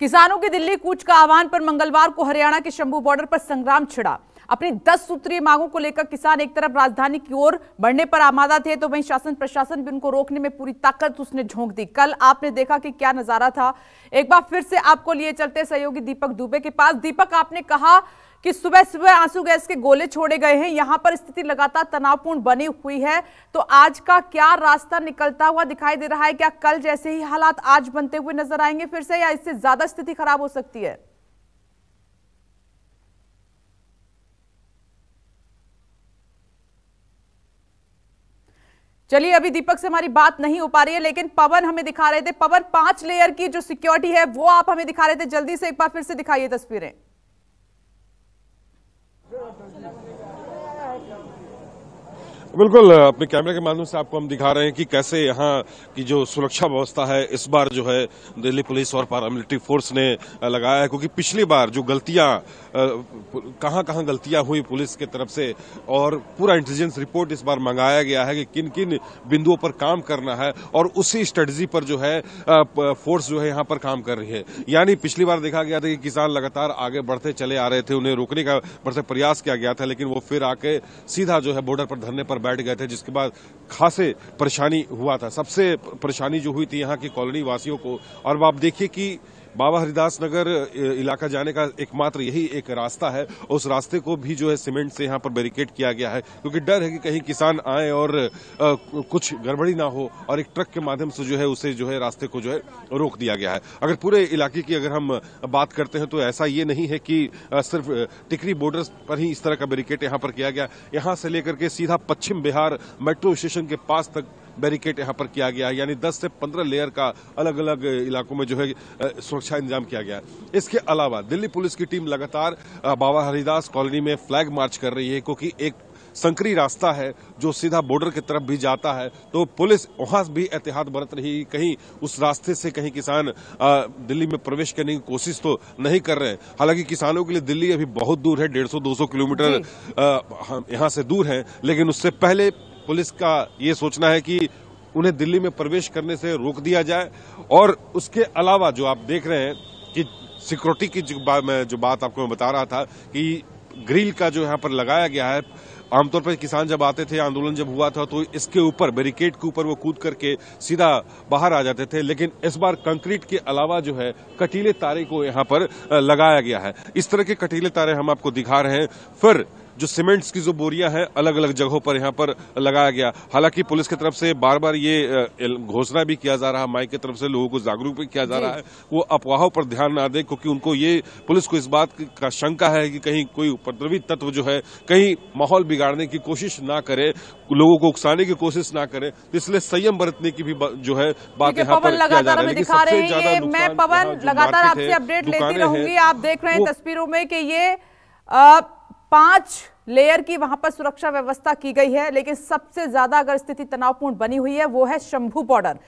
किसानों के दिल्ली कूच का आह्वान पर मंगलवार को हरियाणा के शंभू बॉर्डर पर संग्राम छिड़ा अपनी दस सूत्रीय मांगों को लेकर किसान एक तरफ राजधानी की ओर बढ़ने पर आमादा थे तो वहीं शासन प्रशासन भी उनको रोकने में पूरी ताकत उसने झोंक दी कल आपने देखा कि क्या नजारा था एक बार फिर से आपको लिए चलते सहयोगी दीपक दुबे के पास दीपक आपने कहा कि सुबह सुबह आंसू गैस के गोले छोड़े गए हैं यहां पर स्थिति लगातार तनावपूर्ण बनी हुई है तो आज का क्या रास्ता निकलता हुआ दिखाई दे रहा है क्या कल जैसे ही हालात आज बनते हुए नजर आएंगे फिर से या इससे ज्यादा स्थिति खराब हो सकती है चलिए अभी दीपक से हमारी बात नहीं हो पा रही है लेकिन पवन हमें दिखा रहे थे पवन पांच लेयर की जो सिक्योरिटी है वो आप हमें दिखा रहे थे जल्दी से एक बार फिर से दिखाइए तस्वीरें बिल्कुल अपने कैमरे के माध्यम से आपको हम दिखा रहे हैं कि कैसे यहाँ की जो सुरक्षा व्यवस्था है इस बार जो है दिल्ली पुलिस और पैरामिलिट्री फोर्स ने लगाया है क्योंकि पिछली बार जो गलतियां कहाँ कहाँ गलतियां हुई पुलिस की तरफ से और पूरा इंटेलिजेंस रिपोर्ट इस बार मंगाया गया है कि किन किन बिंदुओं पर काम करना है और उसी स्ट्रेटजी पर जो है फोर्स जो है यहाँ पर काम कर रही है यानी पिछली बार देखा गया था कि किसान लगातार आगे बढ़ते चले आ रहे थे उन्हें रोकने का बढ़ते प्रयास किया गया था लेकिन वो फिर आके सीधा जो है बॉर्डर पर धरने पर बैठ गए थे जिसके बाद खासे परेशानी हुआ था सबसे परेशानी जो हुई थी यहाँ की कॉलोनी वासियों को और आप देखिए कि बाबा हरिदास नगर इलाका जाने का एकमात्र यही एक रास्ता है उस रास्ते को भी जो है सीमेंट से यहाँ पर बैरिकेड किया गया है क्योंकि डर है कि कहीं किसान आए और आ, कुछ गड़बड़ी ना हो और एक ट्रक के माध्यम से जो है उसे जो है रास्ते को जो है रोक दिया गया है अगर पूरे इलाके की अगर हम बात करते हैं तो ऐसा ये नहीं है कि सिर्फ टिकरी बॉर्डर पर ही इस तरह का बैरिकेड यहाँ पर किया गया यहाँ से लेकर के सीधा पश्चिम बिहार मेट्रो स्टेशन के पास तक बैरिकेड यहाँ पर किया गया है यानी 10 से 15 लेयर का अलग अलग इलाकों में जो है सुरक्षा इंतजाम किया गया है इसके अलावा दिल्ली पुलिस की टीम लगातार बाबा हरिदास कॉलोनी में फ्लैग मार्च कर रही है क्योंकि एक संकरी रास्ता है जो सीधा बॉर्डर की तरफ भी जाता है तो पुलिस वहां भी एहतियात बरत रही कहीं उस रास्ते से कहीं किसान दिल्ली में प्रवेश करने की कोशिश तो नहीं कर रहे हैं हालांकि किसानों के लिए दिल्ली अभी बहुत दूर है डेढ़ सौ दो सौ किलोमीटर यहां से दूर है लेकिन उससे पहले पुलिस का ये सोचना है कि उन्हें दिल्ली में प्रवेश करने से रोक दिया जाए और उसके अलावा जो आप देख रहे हैं कि सिक्योरिटी की जो, बा, मैं जो बात आपको मैं बता रहा था कि ग्रिल का जो यहाँ पर लगाया गया है आमतौर पर किसान जब आते थे आंदोलन जब हुआ था तो इसके ऊपर बैरिकेड के ऊपर वो कूद करके सीधा बाहर आ जाते थे लेकिन इस बार कंक्रीट के अलावा जो है कटीले तारे को यहाँ पर लगाया गया है इस तरह के कटीले तारे हम आपको दिखा रहे हैं फिर जो सीमेंट्स की जो बोरियां हैं अलग अलग जगहों पर यहाँ पर लगाया गया हालांकि पुलिस की तरफ से बार बार ये घोषणा भी किया जा रहा है माइक की तरफ से लोगों को जागरूक भी किया जा रहा है वो अफवाहों पर ध्यान ना दें क्योंकि उनको ये पुलिस को इस बात का शंका है कि कहीं कोई उपद्रवी तत्व जो है कहीं माहौल बिगाड़ने की कोशिश ना करे लोगों को उकसाने की कोशिश ना करे इसलिए संयम बरतने की भी जो है बात यहाँ पर किया जा रहा है दिखा रहे हैं मैं पवन लगातार आपसे अपडेट लेती रहूंगी आप देख रहे हैं तस्वीरों में कि ये पांच लेयर की वहां पर सुरक्षा व्यवस्था की गई है लेकिन सबसे ज्यादा अगर स्थिति तनावपूर्ण बनी हुई है वो है शंभू बॉर्डर